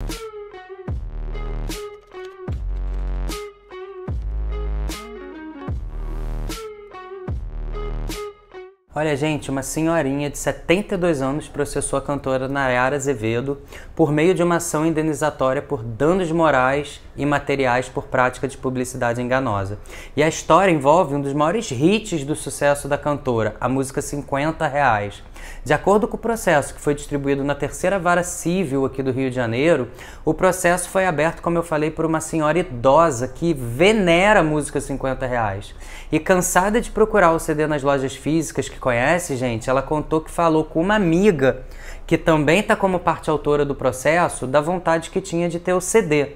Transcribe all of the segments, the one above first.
Thank you Olha, gente, uma senhorinha de 72 anos processou a cantora Nayara Azevedo por meio de uma ação indenizatória por danos morais e materiais por prática de publicidade enganosa. E a história envolve um dos maiores hits do sucesso da cantora, a música 50 Reais. De acordo com o processo que foi distribuído na terceira vara civil aqui do Rio de Janeiro, o processo foi aberto, como eu falei, por uma senhora idosa que venera a música 50 Reais. E cansada de procurar o CD nas lojas físicas que conhece, gente, ela contou que falou com uma amiga que também está como parte autora do processo da vontade que tinha de ter o CD.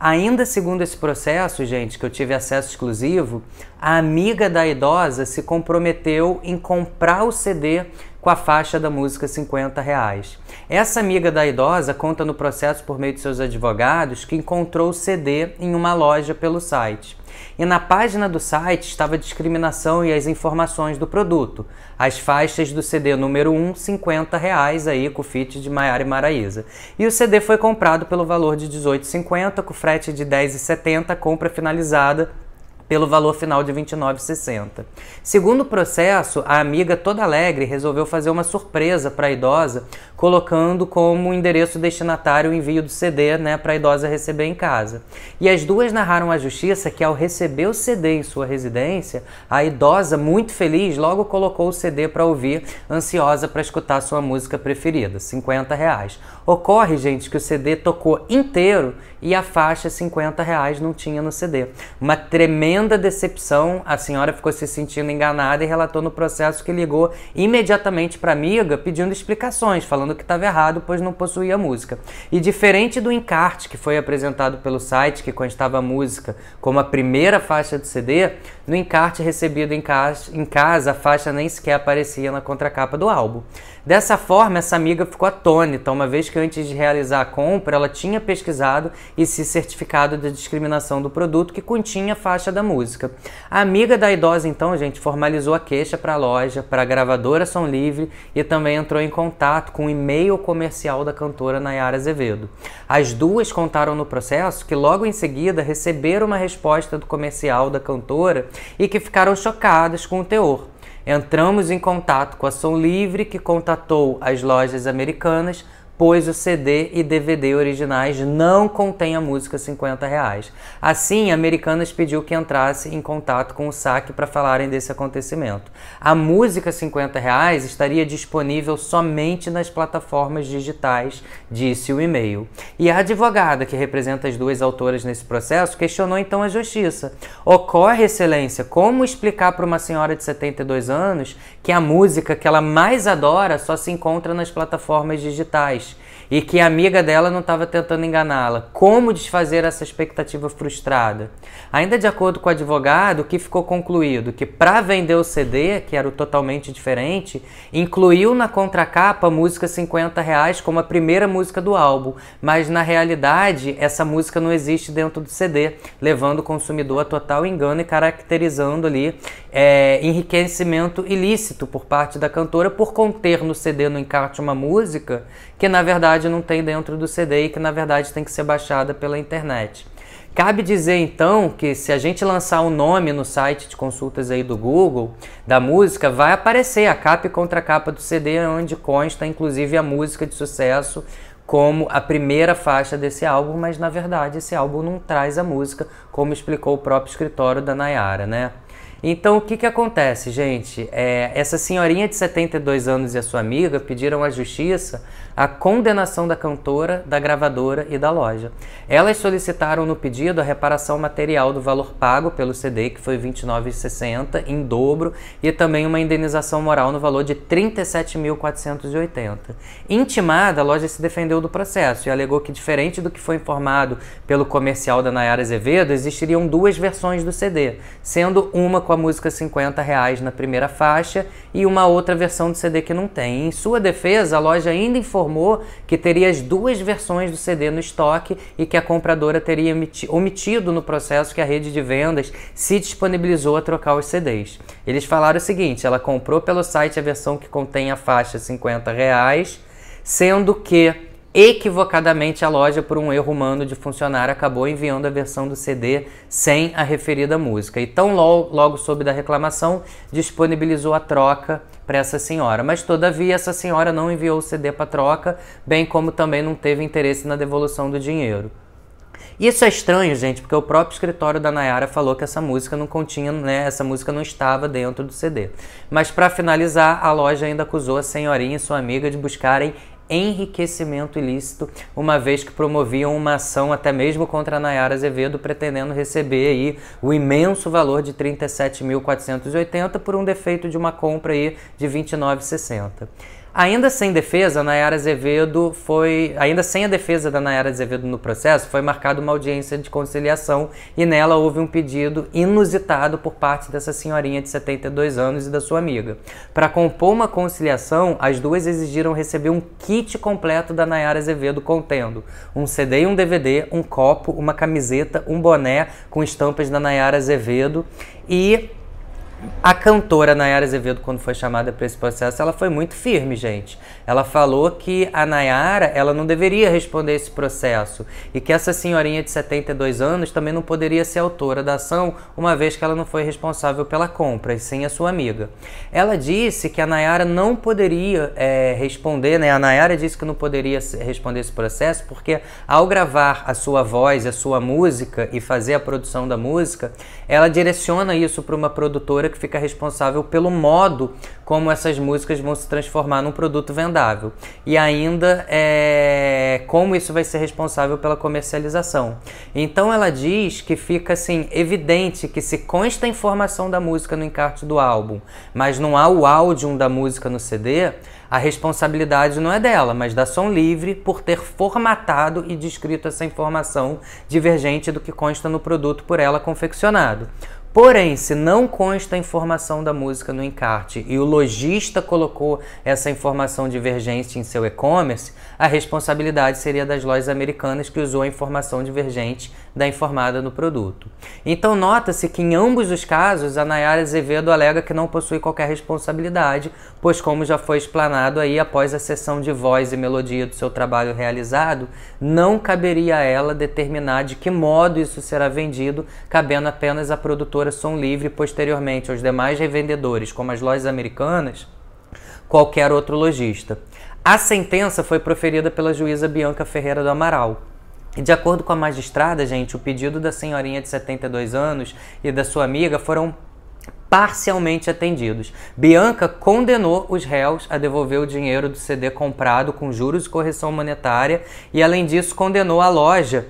Ainda segundo esse processo, gente, que eu tive acesso exclusivo, a amiga da idosa se comprometeu em comprar o CD com a faixa da música 50 reais. Essa amiga da idosa conta no processo por meio de seus advogados que encontrou o CD em uma loja pelo site. E na página do site estava a discriminação e as informações do produto. As faixas do CD número 1, 50 reais aí com o fit de Maiara e Maraísa. E o CD foi comprado pelo valor de 18,50, com frete de 10,70, compra finalizada pelo valor final de 29,60. Segundo o processo, a amiga toda alegre resolveu fazer uma surpresa para a idosa, colocando como endereço destinatário o envio do CD, né, para a idosa receber em casa. E as duas narraram à justiça que ao receber o CD em sua residência, a idosa, muito feliz, logo colocou o CD para ouvir, ansiosa para escutar sua música preferida, 50 reais. Ocorre, gente, que o CD tocou inteiro e a faixa 50 reais não tinha no CD. Uma tremenda tremenda decepção, a senhora ficou se sentindo enganada e relatou no processo que ligou imediatamente para a amiga pedindo explicações, falando que estava errado, pois não possuía música. E diferente do encarte que foi apresentado pelo site, que constava a música como a primeira faixa do CD, no encarte recebido em casa, em casa a faixa nem sequer aparecia na contracapa do álbum. Dessa forma, essa amiga ficou atônita, uma vez que antes de realizar a compra, ela tinha pesquisado e se certificado da discriminação do produto que continha a faixa da música. A amiga da idosa, então, gente, formalizou a queixa para a loja, para a gravadora Som Livre e também entrou em contato com o e-mail comercial da cantora Nayara Azevedo. As duas contaram no processo que logo em seguida receberam uma resposta do comercial da cantora e que ficaram chocadas com o teor. Entramos em contato com a Som Livre, que contatou as lojas americanas pois o CD e DVD originais não contém a música 50 reais. Assim, Americanas pediu que entrasse em contato com o SAC para falarem desse acontecimento. A música 50 reais estaria disponível somente nas plataformas digitais, disse o e-mail. E a advogada que representa as duas autoras nesse processo questionou então a justiça. Ocorre, excelência, como explicar para uma senhora de 72 anos que a música que ela mais adora só se encontra nas plataformas digitais? e que a amiga dela não estava tentando enganá-la. Como desfazer essa expectativa frustrada? Ainda de acordo com o advogado, o que ficou concluído? Que para vender o CD, que era o totalmente diferente, incluiu na contracapa a música 50 reais como a primeira música do álbum, mas na realidade essa música não existe dentro do CD, levando o consumidor a total engano e caracterizando ali é, enriquecimento ilícito por parte da cantora por conter no CD no encarte uma música que na verdade verdade não tem dentro do CD e que na verdade tem que ser baixada pela internet. Cabe dizer então que se a gente lançar o um nome no site de consultas aí do Google da música, vai aparecer a capa e contracapa do CD, onde consta inclusive a música de sucesso como a primeira faixa desse álbum, mas na verdade esse álbum não traz a música, como explicou o próprio escritório da Nayara, né? Então o que, que acontece, gente? É, essa senhorinha de 72 anos e a sua amiga pediram à justiça a condenação da cantora, da gravadora e da loja. Elas solicitaram no pedido a reparação material do valor pago pelo CD, que foi R$ 29,60, em dobro, e também uma indenização moral no valor de R$ 37.480. Intimada, a loja se defendeu do processo e alegou que, diferente do que foi informado pelo comercial da Nayara Azevedo, existiriam duas versões do CD, sendo uma com a música R$ 50,00 reais na primeira faixa e uma outra versão do CD que não tem. Em sua defesa, a loja ainda informou informou que teria as duas versões do CD no estoque e que a compradora teria omitido no processo que a rede de vendas se disponibilizou a trocar os CDs. Eles falaram o seguinte: ela comprou pelo site a versão que contém a faixa R$50, 50, reais, sendo que Equivocadamente, a loja, por um erro humano de funcionário, acabou enviando a versão do CD sem a referida música. E tão logo, logo soube da reclamação, disponibilizou a troca para essa senhora. Mas, todavia, essa senhora não enviou o CD para troca, bem como também não teve interesse na devolução do dinheiro. Isso é estranho, gente, porque o próprio escritório da Nayara falou que essa música não continha, né? Essa música não estava dentro do CD. Mas para finalizar, a loja ainda acusou a senhorinha e sua amiga de buscarem enriquecimento ilícito, uma vez que promoviam uma ação até mesmo contra a Nayara Azevedo, pretendendo receber aí o imenso valor de 37.480 por um defeito de uma compra aí de 29,60. Ainda sem defesa, Nayara Azevedo foi. Ainda sem a defesa da Nayara Azevedo no processo, foi marcada uma audiência de conciliação e nela houve um pedido inusitado por parte dessa senhorinha de 72 anos e da sua amiga. Para compor uma conciliação, as duas exigiram receber um kit completo da Nayara Azevedo contendo um CD e um DVD, um copo, uma camiseta, um boné com estampas da Nayara Azevedo e a cantora Nayara Azevedo, quando foi chamada para esse processo, ela foi muito firme, gente. Ela falou que a Nayara ela não deveria responder esse processo e que essa senhorinha de 72 anos também não poderia ser autora da ação, uma vez que ela não foi responsável pela compra, e sim a sua amiga. Ela disse que a Nayara não poderia é, responder, né? A Nayara disse que não poderia responder esse processo porque ao gravar a sua voz, a sua música e fazer a produção da música, ela direciona isso para uma produtora que fica responsável pelo modo como essas músicas vão se transformar num produto vendável. E ainda é, como isso vai ser responsável pela comercialização. Então ela diz que fica assim evidente que se consta a informação da música no encarte do álbum, mas não há o áudio da música no CD, a responsabilidade não é dela, mas da Som Livre por ter formatado e descrito essa informação divergente do que consta no produto por ela confeccionado. Porém, se não consta a informação da música no encarte e o lojista colocou essa informação divergente em seu e-commerce, a responsabilidade seria das lojas americanas que usou a informação divergente da informada no produto. Então, nota-se que em ambos os casos, a Nayara Azevedo alega que não possui qualquer responsabilidade, pois, como já foi explanado aí após a sessão de voz e melodia do seu trabalho realizado, não caberia a ela determinar de que modo isso será vendido, cabendo apenas à produtora revendedora Som Livre posteriormente aos demais revendedores, como as lojas americanas, qualquer outro lojista. A sentença foi proferida pela juíza Bianca Ferreira do Amaral. E de acordo com a magistrada, gente, o pedido da senhorinha de 72 anos e da sua amiga foram parcialmente atendidos. Bianca condenou os réus a devolver o dinheiro do CD comprado com juros e correção monetária e, além disso, condenou a loja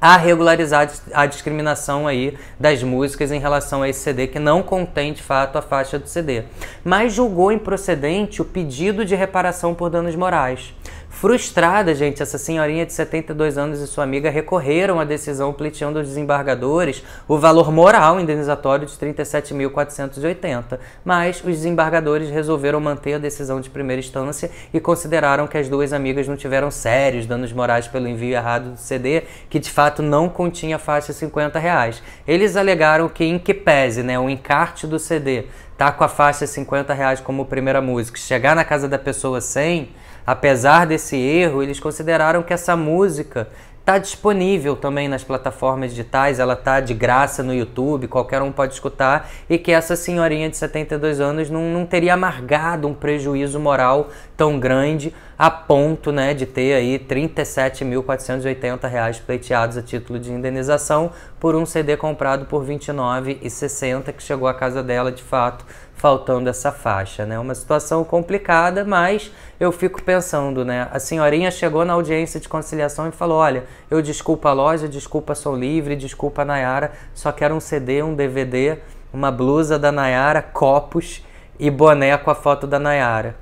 a regularizar a discriminação aí das músicas em relação a esse CD que não contém de fato a faixa do CD, mas julgou improcedente o pedido de reparação por danos morais. Frustrada, gente, essa senhorinha de 72 anos e sua amiga recorreram à decisão pleiteando aos desembargadores o valor moral indenizatório de 37.480, mas os desembargadores resolveram manter a decisão de primeira instância e consideraram que as duas amigas não tiveram sérios danos morais pelo envio errado do CD, que de fato não continha a faixa 50 reais. Eles alegaram que em que pese, né, o encarte do CD tá com a faixa 50 reais como primeira música, chegar na casa da pessoa sem apesar desse erro, eles consideraram que essa música está disponível também nas plataformas digitais, ela está de graça no YouTube, qualquer um pode escutar, e que essa senhorinha de 72 anos não, não teria amargado um prejuízo moral tão grande a ponto né, de ter aí 37.480 reais pleiteados a título de indenização por um CD comprado por 29,60 que chegou à casa dela de fato faltando essa faixa, né? Uma situação complicada, mas eu fico pensando, né? A senhorinha chegou na audiência de conciliação e falou: "Olha, eu desculpa a loja, desculpa Sou Livre, desculpa a Nayara, só quero um CD, um DVD, uma blusa da Nayara, copos e boné com a foto da Nayara".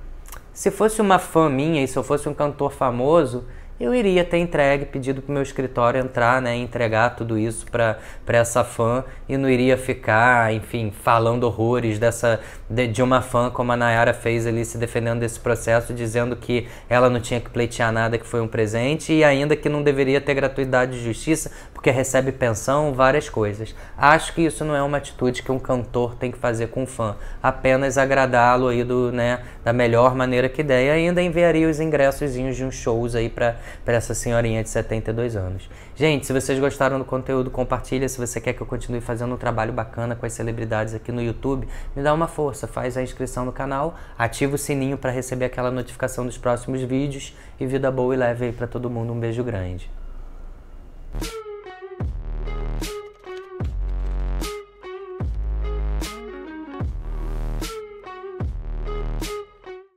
Se fosse uma fã minha e se eu fosse um cantor famoso, eu iria ter entregue, pedido para o meu escritório entrar, né, entregar tudo isso para essa fã e não iria ficar, enfim, falando horrores dessa de, de, uma fã como a Nayara fez ali se defendendo desse processo, dizendo que ela não tinha que pleitear nada, que foi um presente e ainda que não deveria ter gratuidade de justiça, porque recebe pensão, várias coisas. Acho que isso não é uma atitude que um cantor tem que fazer com um fã, apenas agradá-lo aí do, né, da melhor maneira que der e ainda enviaria os ingressos de uns shows aí para para essa senhorinha de 72 anos. Gente, se vocês gostaram do conteúdo, compartilha. Se você quer que eu continue fazendo um trabalho bacana com as celebridades aqui no YouTube, me dá uma força, faz a inscrição no canal, ativa o sininho para receber aquela notificação dos próximos vídeos e vida boa e leve aí para todo mundo um beijo grande.